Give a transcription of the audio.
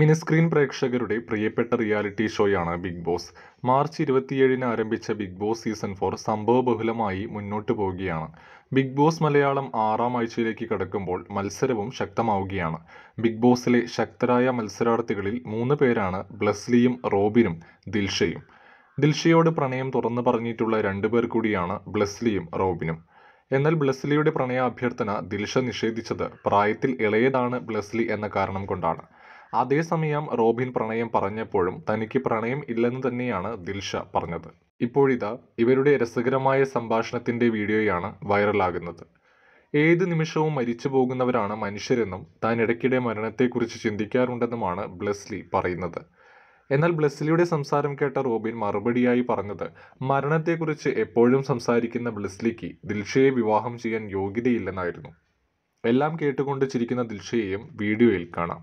mini screen പ്രേക്ഷകരുടെ പ്രിയപ്പെട്ട reality ഷോയാണ് ബിഗ് ബോസ് മാർച്ച് ഇരുപത്തിയേഴിന് ആരംഭിച്ച ബിഗ് ബോസ് സീസൺ ഫോർ സംഭവബഹുലമായി മുന്നോട്ടു പോവുകയാണ് ബിഗ് ബോസ് മലയാളം ആറാം ആഴ്ചയിലേക്ക് കടക്കുമ്പോൾ മത്സരവും ശക്തമാവുകയാണ് ബിഗ് ബോസിലെ ശക്തരായ മത്സരാർത്ഥികളിൽ മൂന്ന് പേരാണ് ബ്ലസ്ലിയും റോബിനും ദിൽഷയും ദിൽഷയോട് പ്രണയം തുറന്നു പറഞ്ഞിട്ടുള്ള രണ്ടുപേർ കൂടിയാണ് ബ്ലസ്ലിയും റോബിനും എന്നാൽ ബ്ലസ്ലിയുടെ പ്രണയാഭ്യർത്ഥന ദിൽഷ നിഷേധിച്ചത് പ്രായത്തിൽ ഇളയതാണ് ബ്ലസ്ലി എന്ന കാരണം കൊണ്ടാണ് അതേസമയം റോബിൻ പ്രണയം പറഞ്ഞപ്പോഴും തനിക്ക് പ്രണയം ഇല്ലെന്ന് തന്നെയാണ് ദിൽഷ പറഞ്ഞത് ഇപ്പോഴിതാ ഇവരുടെ രസകരമായ സംഭാഷണത്തിൻ്റെ വീഡിയോയാണ് വൈറലാകുന്നത് ഏത് നിമിഷവും മരിച്ചു പോകുന്നവരാണ് മനുഷ്യരെന്നും താൻ ഇടയ്ക്കിടെ മരണത്തെക്കുറിച്ച് ചിന്തിക്കാറുണ്ടെന്നുമാണ് ബ്ലെസ്ലി പറയുന്നത് എന്നാൽ ബ്ലെസ്ലിയുടെ സംസാരം കേട്ട റോബിൻ മറുപടിയായി പറഞ്ഞത് മരണത്തെക്കുറിച്ച് എപ്പോഴും സംസാരിക്കുന്ന ബ്ലെസ്ലിക്ക് ദിൽഷയെ വിവാഹം ചെയ്യാൻ യോഗ്യതയില്ലെന്നായിരുന്നു എല്ലാം കേട്ടുകൊണ്ട് ചിരിക്കുന്ന ദിൽഷയെയും വീഡിയോയിൽ കാണാം